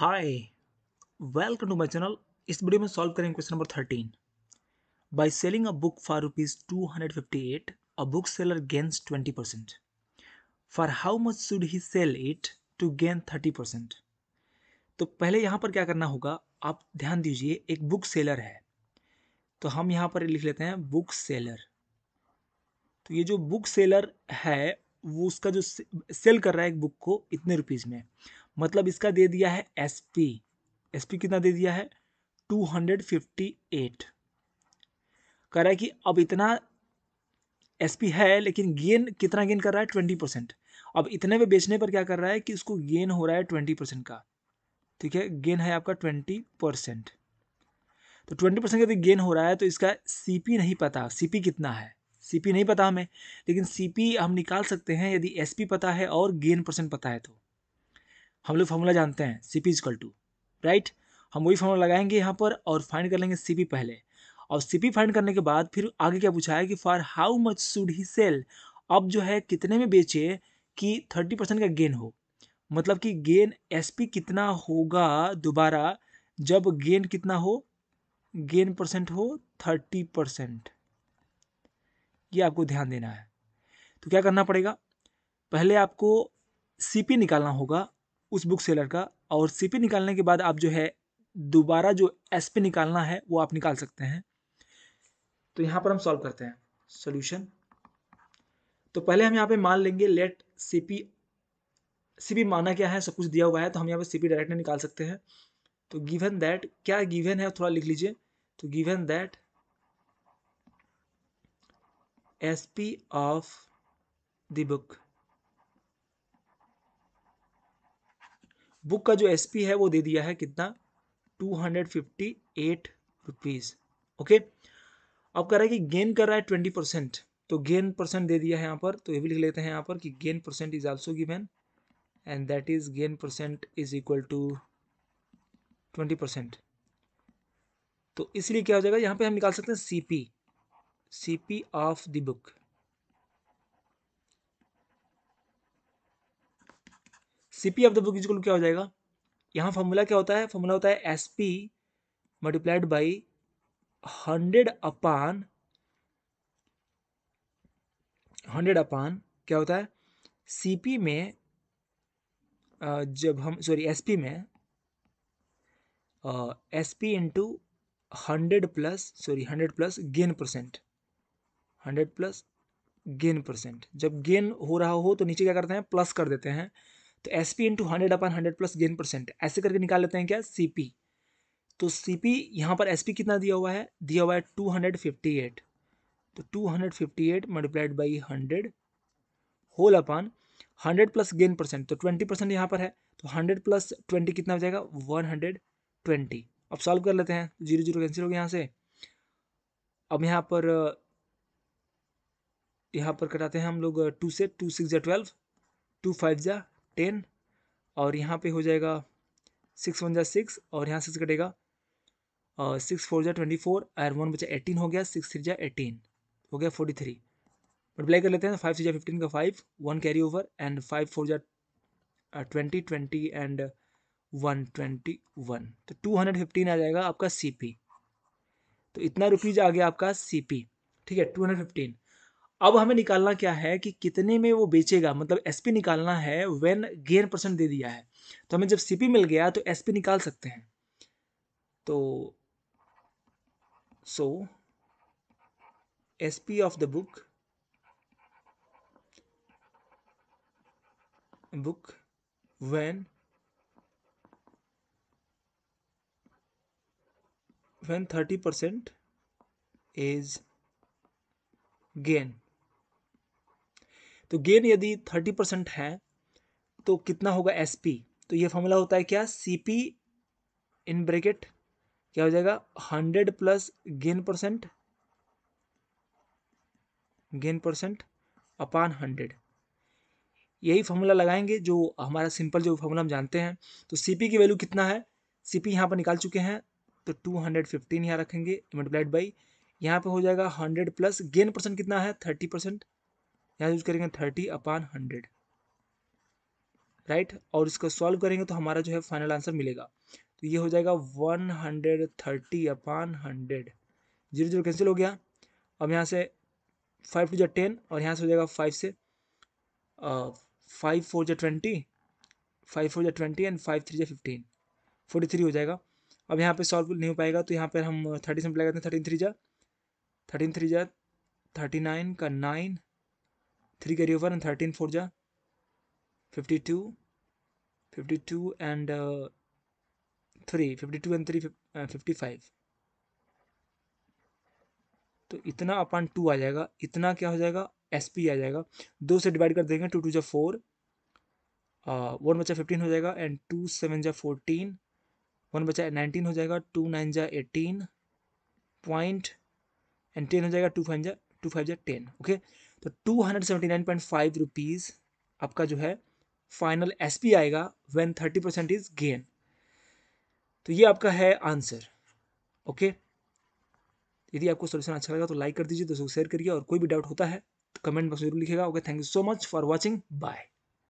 hi welcome to my channel इस video में solve करेंगे question number thirteen by selling a book for rupees two hundred fifty eight a book seller gains twenty percent for how much should he sell it to gain thirty percent तो पहले यहाँ पर क्या करना होगा आप ध्यान दीजिए एक बुक सेलर है तो हम यहाँ पर लिख लेते हैं बुक सेलर तो ये जो बुक सेलर है वो उसका जो सेल कर रहा है एक बुक को इतने रुपीज़ में मतलब इसका दे दिया है एस पी एस पी कितना दे दिया है टू हंड्रेड फिफ्टी एट कह रहा है कि अब इतना एस पी है लेकिन गेन कितना गेन कर रहा है ट्वेंटी परसेंट अब इतने में बेचने पर क्या कर रहा है कि उसको गेन हो रहा है ट्वेंटी परसेंट का ठीक है गेन है आपका ट्वेंटी परसेंट तो ट्वेंटी परसेंट यदि गेन हो रहा है तो इसका पी नहीं पता पी कितना है पी नहीं पता हमें लेकिन पी हम निकाल सकते हैं यदि पी पता है और गेन परसेंट पता है तो हम लोग फार्मूला जानते हैं C P is equal to right हम वही फार्मूला लगाएंगे यहाँ पर और फाइंड कर लेंगे सी पी पहले और सी पी फाइंड करने के बाद फिर आगे क्या पूछा है कि for how much should he sell अब जो है कितने में बेचे कि थर्टी परसेंट का गेन हो मतलब कि गेन एस पी कितना होगा दोबारा जब गेन कितना हो गेन परसेंट हो थर्टी परसेंट ये आपको ध्यान देना है तो क्या करना पड़ेगा पहले आपको सीपी निकालना होगा उस बुक सेलर का और सीपी निकालने के बाद आप जो है दोबारा जो एसपी निकालना है वो आप निकाल सकते हैं तो यहाँ पर हम सॉल्व करते हैं सोल्यूशन तो पहले हम यहाँ पे मान लेंगे लेट सीपी सीपी माना क्या है सब कुछ दिया हुआ है तो हम यहाँ पे सीपी डायरेक्ट निकाल सकते हैं तो गिवन दैट क्या गिवन है थोड़ा लिख लीजिए तो given that S P of the book book का जो एस है वो दे दिया है कितना two hundred fifty eight rupees okay अब कह रहा है कि गेन कर रहा है ट्वेंटी परसेंट तो गेन परसेंट दे दिया है यहाँ पर तो ये भी लिख लेते हैं यहाँ पर कि gain percent is also given and that is gain percent is equal to twenty percent तो इसलिए क्या हो जाएगा यहाँ पे हम निकाल सकते हैं C P C P of the book C P of the book is क्या हो जाएगा यहाँ फॉर्मूला क्या होता है फॉर्मूला होता है S P multiplied by hundred upon hundred upon क्या होता है सीपी में जब हम सॉरी एसपी में SP into hundred plus sorry hundred plus gain percent hundred plus gain percent जब गेन हो रहा हो तो नीचे क्या करते हैं प्लस कर देते हैं तो S P into hundred upon hundred plus gain percent ऐसे करके निकाल लेते हैं क्या सी पी तो सी पी यहाँ पर एस पी कितना दिया हुआ है दिया हुआ है टू हंड्रेड फिफ्टी एट तो two hundred fifty eight multiplied by hundred whole upon hundred plus gain percent तो ट्वेंटी परसेंट यहाँ पर है तो हंड्रेड प्लस ट्वेंटी कितना हो जाएगा वन हंड्रेड ट्वेंटी अब सॉल्व कर लेते हैं जीरो जीरो कैंसिल हो गया यहाँ से अब यहाँ पर यहाँ पर कटाते हैं हम लोग टू से टू सिक्स या ट्वेल्व टू फाइव जा टेन और यहाँ पे हो जाएगा सिक्स वन जा सिक्स और यहाँ सिक्स कटेगा सिक्स फोर जा ट्वेंटी फोर और वन बचा एटीन हो गया सिक्स थ्री जा एटीन हो गया फोर्टी थ्री मल्टीप्लाई कर लेते हैं फाइव थ्री जा फिफ्टीन का five one carry over and five four जा twenty twenty and one twenty one तो टू हंड्रेड फिफ्टीन आ जाएगा आपका सी पी तो इतना रुपीज़ आ गया आपका सी पी ठीक है टू हंड्रेड फिफ्टीन अब हमें निकालना क्या है कि कितने में वो बेचेगा मतलब एस निकालना है वेन गेन परसेंट दे दिया है तो हमें जब सी मिल गया तो एस निकाल सकते हैं तो so S P of the book book when when thirty percent is gain तो गेन यदि थर्टी परसेंट है तो कितना होगा एस पी तो ये फॉर्मूला होता है क्या सी पी इन ब्रेकेट क्या हो जाएगा hundred plus gain percent gain percent upon hundred यही फॉर्मूला लगाएंगे जो हमारा सिंपल जो फॉर्मूला हम जानते हैं तो सी पी की वैल्यू कितना है सी पी यहाँ पर निकाल चुके हैं तो टू हंड्रेड फिफ्टीन यहाँ रखेंगे मल्टीप्लाइड बाई यहाँ पे हो जाएगा हंड्रेड प्लस गेन परसेंट कितना है थर्टी परसेंट यहाँ यूज़ करेंगे थर्टी अपान हंड्रेड राइट और इसको सॉल्व करेंगे तो हमारा जो है फाइनल आंसर मिलेगा तो ये हो जाएगा one hundred thirty upon hundred zero zero cancel हो गया अब यहाँ से फाइव टू जो टेन और यहाँ से हो जाएगा फाइव से फाइव फोर जो ट्वेंटी फाइव फोर जो ट्वेंटी एंड फाइव थ्री जो फिफ्टीन फोर्टी थ्री हो जाएगा अब यहाँ पे सॉल्व नहीं हो पाएगा तो यहाँ पर हम थर्टी से मिला करते हैं थर्टीन थ्री जा थर्टीन थ्री जा थर्टी नाइन का nine three carry over and thirteen four जा fifty two fifty two and three fifty two and three fifty five तो इतना अपन टू आ जाएगा इतना क्या हो जाएगा एस पी आ जाएगा दो से डिवाइड कर देंगे टू टू जा फोर वन uh, बचा फिफ्टीन हो जाएगा एंड टू सेवन जा फोर्टीन वन बचा नाइनटीन हो जाएगा टू नाइन जा एटीन पॉइंट एंड टेन हो जाएगा टू फाइव जा टू फाइव जा टेन ओके तो two hundred seventy nine point five rupees आपका जो है फाइनल एस पी आएगा when thirty percent is gain तो ये आपका है आंसर ओके यदि आपको सोल्यूशन अच्छा लगा तो लाइक कर दीजिए दोस्तों शेयर करिए और कोई भी डाउट होता है तो कमेंट बॉक्स जरूर लिखेगा okay thank you so much for watching bye